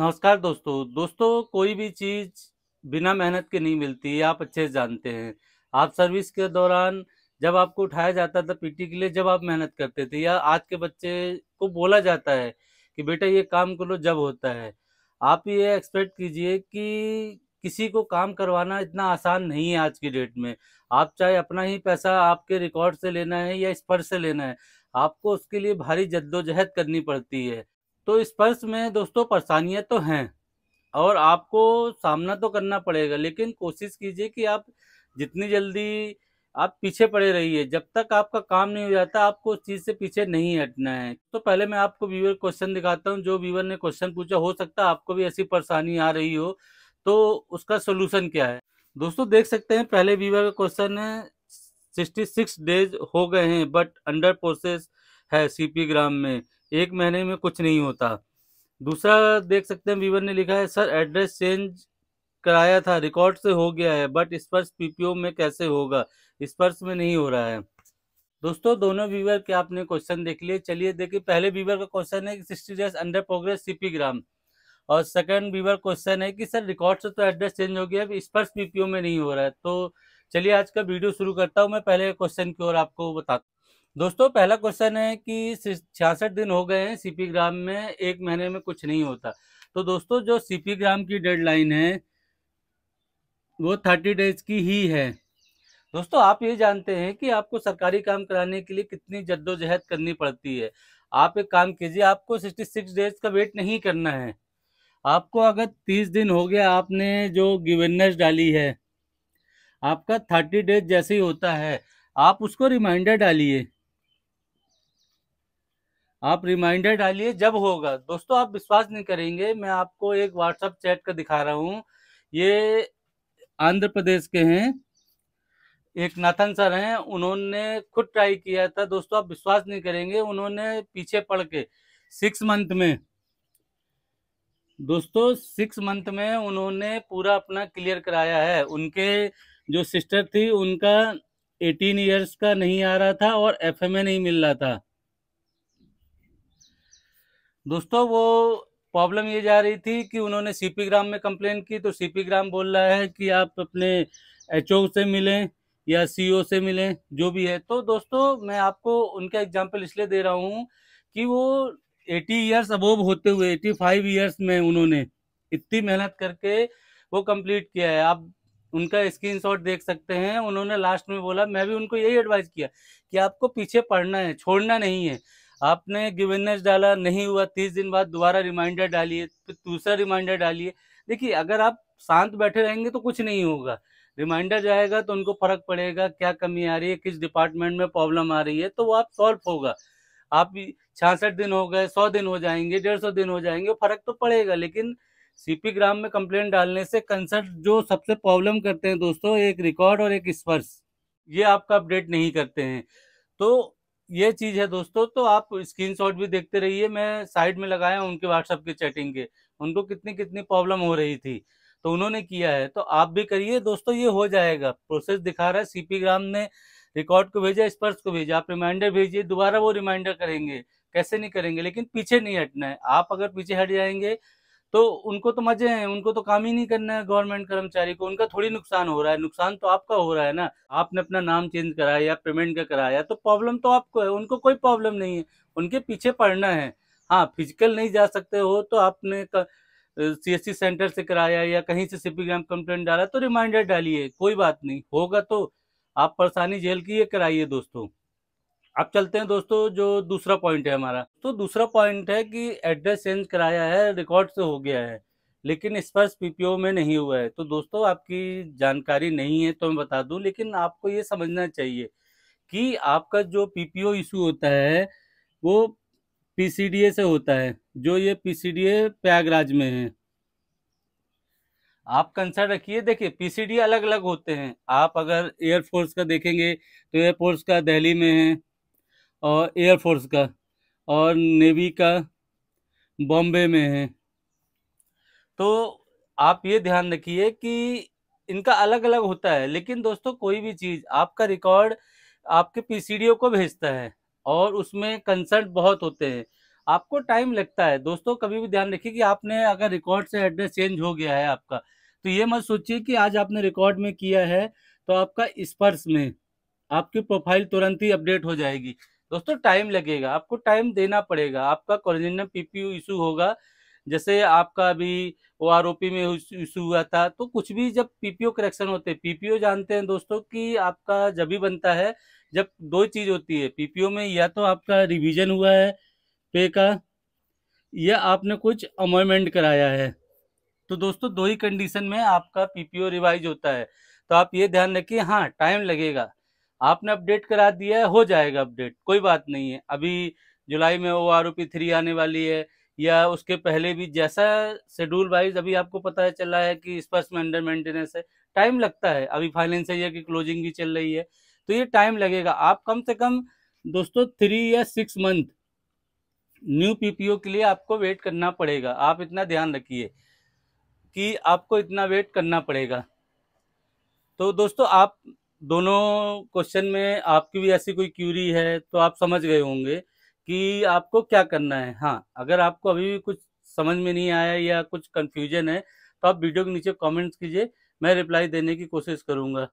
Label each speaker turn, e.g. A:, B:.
A: नमस्कार दोस्तों दोस्तों कोई भी चीज़ बिना मेहनत के नहीं मिलती आप अच्छे से जानते हैं आप सर्विस के दौरान जब आपको उठाया जाता था पीटी के लिए जब आप मेहनत करते थे या आज के बच्चे को बोला जाता है कि बेटा ये काम करो जब होता है आप ये एक्सपेक्ट कीजिए कि किसी को काम करवाना इतना आसान नहीं है आज की डेट में आप चाहे अपना ही पैसा आपके रिकॉर्ड से लेना है या स्पर्श से लेना है आपको उसके लिए भारी जद्दोजहद करनी पड़ती है तो स्पर्श में दोस्तों परेशानियाँ तो हैं और आपको सामना तो करना पड़ेगा लेकिन कोशिश कीजिए कि आप जितनी जल्दी आप पीछे पड़े रहिए जब तक आपका काम नहीं हो जाता आपको उस चीज़ से पीछे नहीं हटना है तो पहले मैं आपको व्यूवर क्वेश्चन दिखाता हूँ जो व्यूवर ने क्वेश्चन पूछा हो सकता है आपको भी ऐसी परेशानी आ रही हो तो उसका सोल्यूशन क्या है दोस्तों देख सकते हैं पहले व्यूवर का क्वेश्चन है सिक्सटी सिक्स डेज हो गए हैं बट अंडर प्रोसेस है सीपी ग्राम में एक महीने में कुछ नहीं होता दूसरा देख सकते हैं वीवर ने लिखा है सर एड्रेस चेंज कराया था रिकॉर्ड से हो गया है बट स्पर्श पीपीओ में कैसे होगा स्पर्श में नहीं हो रहा है दोस्तों दोनों वीवर के आपने क्वेश्चन देख लिए चलिए देखिए पहले वीवर का क्वेश्चन है कि sixty days under progress CP gram और सेकंड वीवर क्वेश्चन है कि सर रिकॉर्ड से तो एड्रेस चेंज हो गया है स्पर्श पीपीओ में नहीं हो रहा है तो चलिए आज का वीडियो शुरू करता हूँ मैं पहले क्वेश्चन की ओर आपको बताता दोस्तों पहला क्वेश्चन है कि छियासठ दिन हो गए हैं सीपी ग्राम में एक महीने में कुछ नहीं होता तो दोस्तों जो सीपी ग्राम की डेडलाइन है वो थर्टी डेज की ही है दोस्तों आप ये जानते हैं कि आपको सरकारी काम कराने के लिए कितनी जद्दोजहद करनी पड़ती है आप एक काम कीजिए आपको सिक्सटी सिक्स डेज का वेट नहीं करना है आपको अगर तीस दिन हो गया आपने जो गिवेनेस डाली है आपका थर्टी डेज जैसे ही होता है आप उसको रिमाइंडर डालिए आप रिमाइंडर डालिए जब होगा दोस्तों आप विश्वास नहीं करेंगे मैं आपको एक व्हाट्सअप चैट का दिखा रहा हूँ ये आंध्र प्रदेश के हैं एक नाथन सर हैं उन्होंने खुद ट्राई किया था दोस्तों आप विश्वास नहीं करेंगे उन्होंने पीछे पड़ के सिक्स मंथ में दोस्तों सिक्स मंथ में उन्होंने पूरा अपना क्लियर कराया है उनके जो सिस्टर थी उनका एटीन इयर्स का नहीं आ रहा था और एफ नहीं मिल रहा था दोस्तों वो प्रॉब्लम ये जा रही थी कि उन्होंने सीपी ग्राम में कंप्लेन की तो सीपी ग्राम बोल रहा है कि आप अपने एचओ से मिलें या सीईओ से मिलें जो भी है तो दोस्तों मैं आपको उनका एग्जाम्पल इसलिए दे रहा हूँ कि वो एटी ईयर्स अबोव होते हुए एटी फाइव ईयर्स में उन्होंने इतनी मेहनत करके वो कंप्लीट किया है आप उनका शॉट देख सकते हैं उन्होंने लास्ट में बोला मैं भी उनको यही एडवाइस किया कि आपको पीछे पढ़ना है छोड़ना नहीं है आपने गिवेनेस डाला नहीं हुआ तीस दिन बाद दोबारा रिमाइंडर डालिए फिर दूसरा रिमाइंडर डालिए देखिए अगर आप शांत बैठे रहेंगे तो कुछ नहीं होगा रिमाइंडर जाएगा तो उनको फर्क पड़ेगा क्या कमी आ रही है किस डिपार्टमेंट में प्रॉब्लम आ रही है तो वो आप सॉल्व होगा आप छियासठ दिन हो गए सौ दिन हो जाएंगे डेढ़ सौ दिन हो जाएंगे फर्क तो पड़ेगा लेकिन सीपी ग्राम में कंप्लेन डालने से कंसर्ट जो सबसे प्रॉब्लम करते हैं दोस्तों एक रिकॉर्ड और एक स्पर्श ये आपका अपडेट नहीं करते हैं तो ये चीज है दोस्तों तो आप स्क्रीनशॉट भी देखते रहिए मैं साइड में लगाया उनके व्हाट्सएप के चैटिंग के उनको कितनी कितनी प्रॉब्लम हो रही थी तो उन्होंने किया है तो आप भी करिए दोस्तों ये हो जाएगा प्रोसेस दिखा रहा है सीपी ग्राम ने रिकॉर्ड को भेजा स्पर्श को भेजा आप रिमाइंडर भेजिए दोबारा वो रिमाइंडर करेंगे कैसे नहीं करेंगे लेकिन पीछे नहीं हटना है आप अगर पीछे हट जाएंगे तो उनको तो मजे हैं उनको तो काम ही नहीं करना है गवर्नमेंट कर्मचारी को उनका थोड़ी नुकसान हो रहा है नुकसान तो आपका हो रहा है ना आपने अपना नाम चेंज कराया या पेमेंट का कराया तो प्रॉब्लम तो आपको है उनको कोई प्रॉब्लम नहीं है उनके पीछे पढ़ना है हाँ फिजिकल नहीं जा सकते हो तो आपने सी एस सी सेंटर से कराया या कहीं से सी ग्राम कंप्लेंट डाला तो रिमाइंडर डालिए कोई बात नहीं होगा तो आप परेशानी जेल की कराइए दोस्तों अब चलते हैं दोस्तों जो दूसरा पॉइंट है हमारा तो दूसरा पॉइंट है कि एड्रेस चेंज कराया है रिकॉर्ड से तो हो गया है लेकिन स्पर्श पीपीओ में नहीं हुआ है तो दोस्तों आपकी जानकारी नहीं है तो मैं बता दूं लेकिन आपको ये समझना चाहिए कि आपका जो पीपीओ इशू होता है वो पीसीडीए से होता है जो ये पीसीडीए प्रयागराज में है आप कंसर्न रखिए देखिए पीसीडीए अलग अलग होते हैं आप अगर एयरफोर्स का देखेंगे तो एयरफोर्स का दिल्ली में है और एयरफोर्स का और नेवी का बॉम्बे में है तो आप ये ध्यान रखिए कि इनका अलग अलग होता है लेकिन दोस्तों कोई भी चीज़ आपका रिकॉर्ड आपके पीसीडीओ को भेजता है और उसमें कंसर्ट बहुत होते हैं आपको टाइम लगता है दोस्तों कभी भी ध्यान रखिए कि आपने अगर रिकॉर्ड से एड्रेस चेंज हो गया है आपका तो ये मत सोचिए कि आज आपने रिकॉर्ड में किया है तो आपका स्पर्श में आपकी प्रोफाइल तुरंत ही अपडेट हो जाएगी दोस्तों टाइम लगेगा आपको टाइम देना पड़ेगा आपका पी पीपीयू इशू होगा जैसे आपका अभी ओ पी में इशू हुआ था तो कुछ भी जब पीपीओ करेक्शन होते हैं पीपीओ जानते हैं दोस्तों कि आपका जब भी बनता है जब दो चीज होती है पीपीओ में या तो आपका रिवीजन हुआ है पे का या आपने कुछ अमोमेंट कराया है तो दोस्तों दो ही कंडीशन में आपका पीपीओ रिवाइज होता है तो आप ये ध्यान रखिए हाँ टाइम लगेगा आपने अपडेट करा दिया है हो जाएगा अपडेट कोई बात नहीं है अभी जुलाई में ओ आर थ्री आने वाली है या उसके पहले भी जैसा शेड्यूल वाइज अभी आपको पता है चला है कि स्पर्श में अंडर मेंटेनेंस है टाइम लगता है अभी फाइनेंस ईयर की क्लोजिंग भी चल रही है तो ये टाइम लगेगा आप कम से कम दोस्तों थ्री या सिक्स मंथ न्यू पीपीओ के लिए आपको वेट करना पड़ेगा आप इतना ध्यान रखिए कि आपको इतना वेट करना पड़ेगा तो दोस्तों आप दोनों क्वेश्चन में आपकी भी ऐसी कोई क्यूरी है तो आप समझ गए होंगे कि आपको क्या करना है हाँ अगर आपको अभी भी कुछ समझ में नहीं आया या कुछ कन्फ्यूजन है तो आप वीडियो के नीचे कमेंट्स कीजिए मैं रिप्लाई देने की कोशिश करूँगा